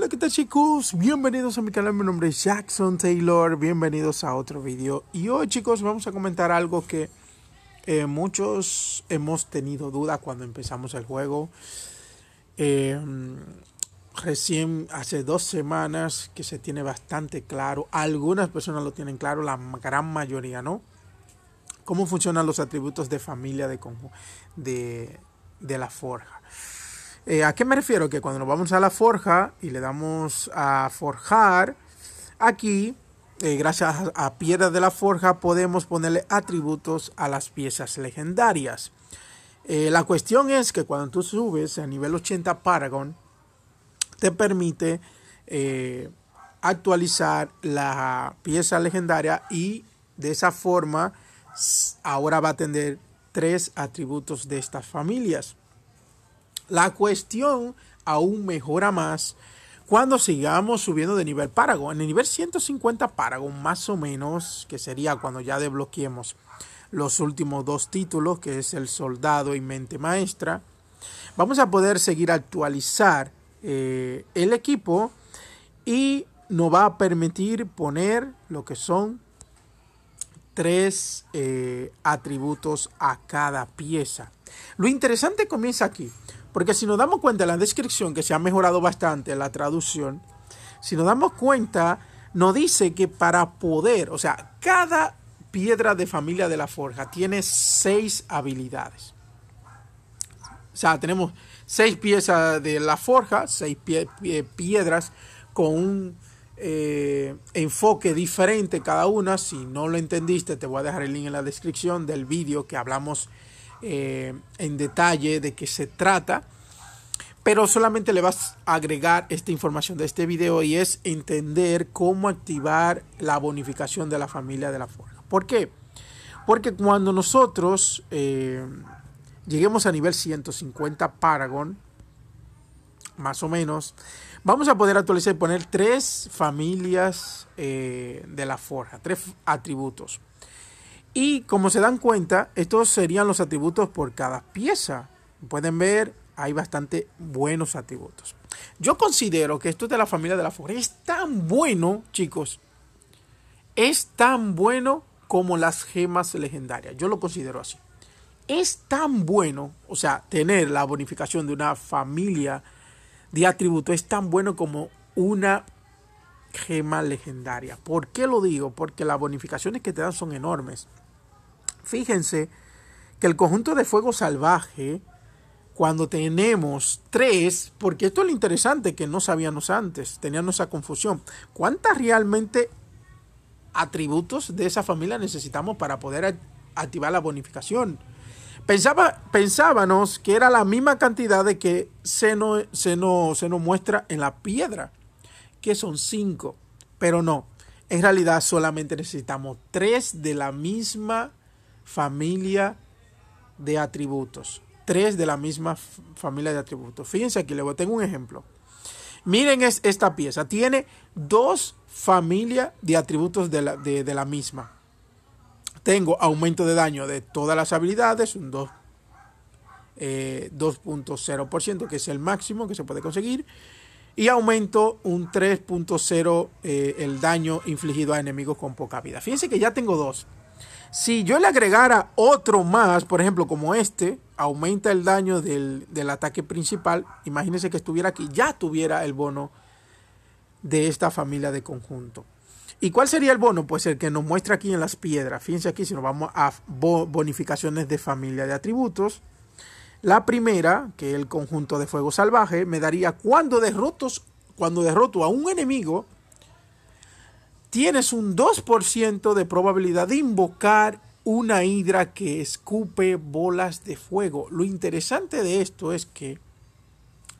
Hola, ¿qué tal chicos? Bienvenidos a mi canal, mi nombre es Jackson Taylor, bienvenidos a otro video. Y hoy chicos vamos a comentar algo que eh, muchos hemos tenido duda cuando empezamos el juego. Em, recién hace dos semanas que se tiene bastante claro, algunas personas lo tienen claro, la gran mayoría no. Cómo funcionan los atributos de familia de, de, de la forja. Eh, ¿A qué me refiero? Que cuando nos vamos a la forja y le damos a forjar, aquí, eh, gracias a, piedra de la forja, podemos ponerle atributos a las piezas legendarias. Eh, la cuestión es que cuando tú subes a nivel 80 Paragon, te permite actualizar la pieza legendaria y de esa forma ahora va a tener tres atributos de estas familias. La cuestión aún mejora más cuando sigamos subiendo de nivel Paragon. En el nivel 150 Paragon, más o menos, que sería cuando ya desbloqueemos los últimos dos títulos, que es El Soldado y Mente Maestra, vamos a poder seguir actualizar eh, el equipo y nos va a permitir poner lo que son tres eh, atributos a cada pieza. Lo interesante comienza aquí. Porque si nos damos cuenta en la descripción, que se ha mejorado bastante la traducción, si nos damos cuenta, nos dice que para poder, o sea, cada piedra de familia de la forja tiene seis habilidades. O sea, tenemos seis piezas de la forja, seis piedras con un eh, enfoque diferente cada una. Si no lo entendiste, te voy a dejar el link en la descripción del vídeo que hablamos eh, en detalle de qué se trata, pero solamente le vas a agregar esta información de este video y es entender cómo activar la bonificación de la familia de la forja. ¿Por qué? Porque cuando nosotros eh, lleguemos a nivel 150 Paragon, más o menos, vamos a poder actualizar y poner tres familias eh, de la forja, tres atributos. Y como se dan cuenta, estos serían los atributos por cada pieza. Pueden ver, hay bastante buenos atributos. Yo considero que esto de la familia de la Ford es tan bueno, chicos. Es tan bueno como las gemas legendarias. Yo lo considero así. Es tan bueno, o sea, tener la bonificación de una familia de atributos es tan bueno como una gema legendaria. ¿Por qué lo digo? Porque las bonificaciones que te dan son enormes. Fíjense que el conjunto de fuego salvaje, cuando tenemos tres, porque esto es lo interesante que no sabíamos antes, teníamos esa confusión. ¿Cuántas realmente atributos de esa familia necesitamos para poder activar la bonificación? Pensaba, pensábamos que era la misma cantidad de que se se se nos muestra en la piedra que son cinco. Pero no, en realidad solamente necesitamos tres de la misma familia de atributos. Tres de la misma familia de atributos. Fíjense aquí, a tengo un ejemplo. Miren es, esta pieza. Tiene dos familias de atributos de la, misma. Tengo aumento de daño de todas las habilidades, un 2.0%, eh, que es el máximo que se puede conseguir y aumento un 3.0 eh, el daño infligido a enemigos con poca vida. Fíjense que ya tengo dos. Si yo le agregara otro más, por ejemplo, como este, aumenta el daño del, del ataque principal. Imagínense que estuviera aquí, ya tuviera el bono de esta familia de conjunto. ¿Y cuál sería el bono? Pues el que nos muestra aquí en las piedras. Fíjense aquí, si nos vamos a bonificaciones de familia de atributos, la primera, que el conjunto de fuego salvaje, me daría cuando derrotos, cuando derroto a un enemigo, tienes un 2% de probabilidad de invocar una hidra que escupe bolas de fuego. Lo interesante de esto es que,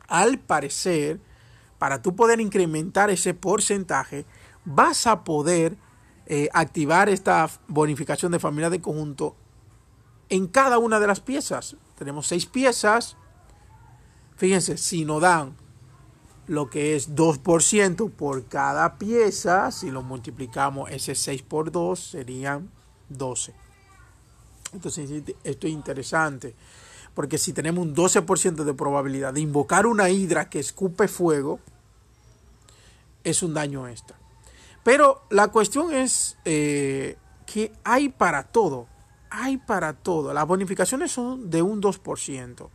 al parecer, para tú poder incrementar ese porcentaje, vas a poder eh, activar esta bonificación de familia de conjunto en cada una de las piezas. Tenemos seis piezas. Fíjense, si nos dan lo que es 2% por cada pieza, si lo multiplicamos ese 6 por 2, serían 12. Entonces, esto es interesante, porque si tenemos un 12% de probabilidad de invocar una hidra que escupe fuego, es un daño extra. Pero la cuestión es eh, que hay para todo hay para todo. Las bonificaciones son de un 2%.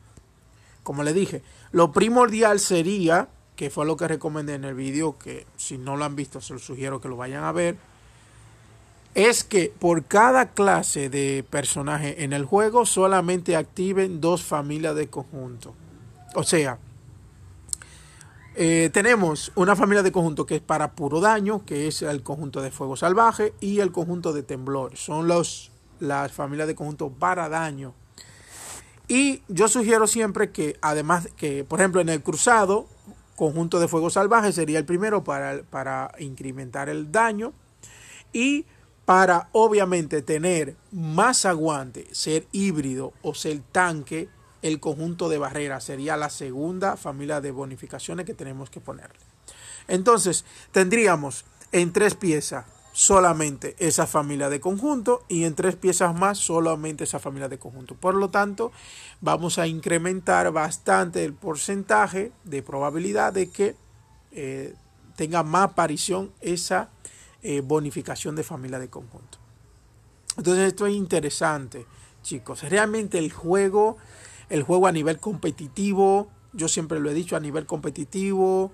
Como le dije, lo primordial sería, que fue lo que recomendé en el video, que si no lo han visto se los sugiero que lo vayan a ver, es que por cada clase de personaje en el juego solamente activen dos familias de conjunto. O sea, eh, tenemos una familia de conjunto que es para puro daño, que es el conjunto de fuego salvaje, y el conjunto de temblor. Son los las familias de conjunto daño. Y yo sugiero siempre que, además, que por ejemplo en el cruzado, conjunto de fuego salvaje sería el primero para, para incrementar el daño y para obviamente tener más aguante, ser híbrido o ser tanque, el conjunto de barreras sería la segunda familia de bonificaciones que tenemos que ponerle. Entonces, tendríamos en tres piezas solamente esa familia de conjunto y en tres piezas más solamente esa familia de conjunto. Por lo tanto, vamos a incrementar bastante el porcentaje de probabilidad de que eh, tenga más aparición esa eh, bonificación de familia de conjunto. Entonces esto es interesante, chicos. Realmente el juego, el juego a nivel competitivo, yo siempre lo he dicho, a nivel competitivo,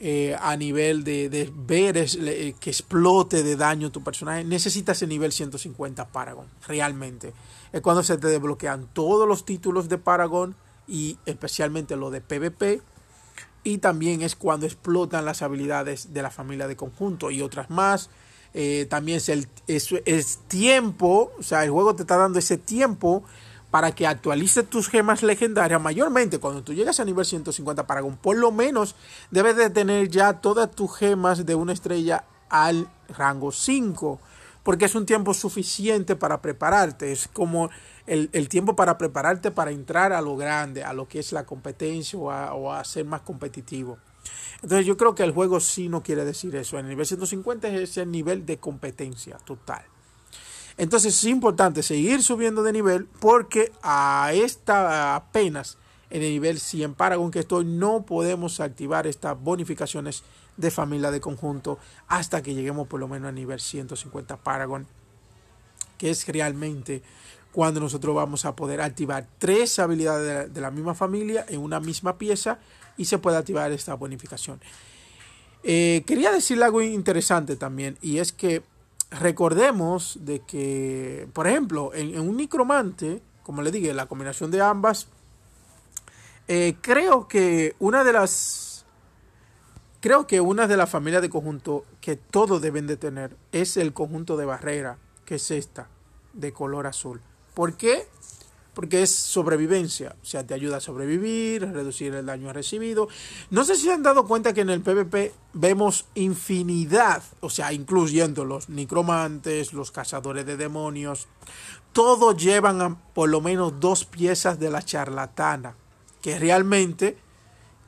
eh, a nivel de, ver eh, que explote de daño tu personaje, necesitas el nivel 150 Paragon, realmente. Es cuando se te desbloquean todos los títulos de Paragon y especialmente lo de PvP. Y también es cuando explotan las habilidades de la familia de conjunto y otras más. Eh, también es, el, es tiempo, o sea, el juego te está dando ese tiempo para que actualice tus gemas legendarias. Mayormente, cuando tú llegas a nivel 150 Paragon, por lo menos debes de tener ya todas tus gemas de una estrella al rango 5. Porque es un tiempo suficiente para prepararte. Es como el, tiempo para prepararte para entrar a lo grande, a lo que es la competencia o a, o a ser más competitivo. Entonces yo creo que el juego sí no quiere decir eso. El nivel 150 es el nivel de competencia total. Entonces es importante seguir subiendo de nivel porque a esta apenas en el nivel 100 Paragon que estoy no podemos activar estas bonificaciones de familia de conjunto hasta que lleguemos por lo menos al nivel 150 Paragon que es realmente cuando nosotros vamos a poder activar tres habilidades de la, misma familia en una misma pieza y se puede activar esta bonificación. Eh, quería decirle algo interesante también y es que recordemos de que, por ejemplo, en, un micromante, como le dije, la combinación de ambas, eh, creo que una de las, creo que una de las familias de conjunto que todos deben de tener es el conjunto de barrera, que es esta, de color azul. ¿Por qué? porque es sobrevivencia, o sea, te ayuda a sobrevivir, a reducir el daño recibido. No sé si han dado cuenta que en el PvP vemos infinidad, o sea, incluyendo los necromantes, los cazadores de demonios, todos llevan por lo menos dos piezas de la charlatana, que realmente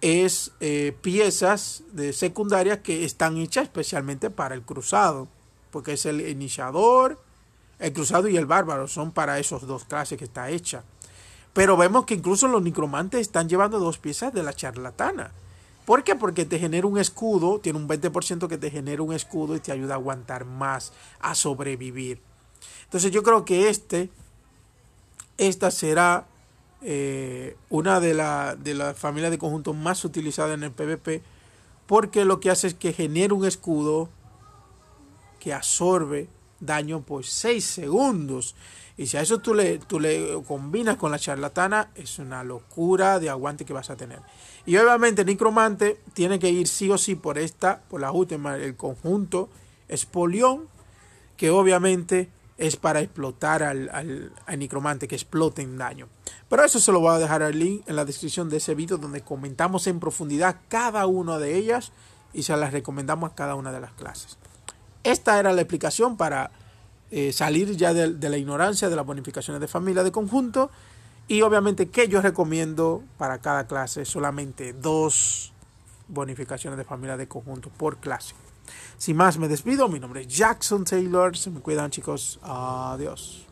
es eh, piezas de secundarias que están hechas especialmente para el cruzado, porque es el iniciador, el cruzado y el bárbaro son para esos dos clases que está hecha. Pero vemos que incluso los necromantes están llevando dos piezas de la charlatana. ¿Por qué? Porque te genera un escudo, tiene un 20% que te genera un escudo y te ayuda a aguantar más, a sobrevivir. Entonces yo creo que este, esta será eh, una de las la familias de conjuntos más utilizadas en el PvP, porque lo que hace es que genera un escudo que absorbe daño por 6 segundos. Y si a eso tú le, tú le combinas con la charlatana, es una locura de aguante que vas a tener. Y obviamente el Necromante tiene que ir sí o sí por esta, por la última, el conjunto Espolión, que obviamente es para explotar al, al, Necromante, que explote en daño. Pero eso se lo voy a dejar al link en la descripción de ese video donde comentamos en profundidad cada una de ellas y se las recomendamos a cada una de las clases. Esta era la explicación para eh, salir ya de, de, la ignorancia de las bonificaciones de familia de conjunto. Y obviamente que yo recomiendo para cada clase solamente dos bonificaciones de familia de conjunto por clase. Sin más, me despido. Mi nombre es Jackson Taylor. Se me cuidan chicos. Adiós.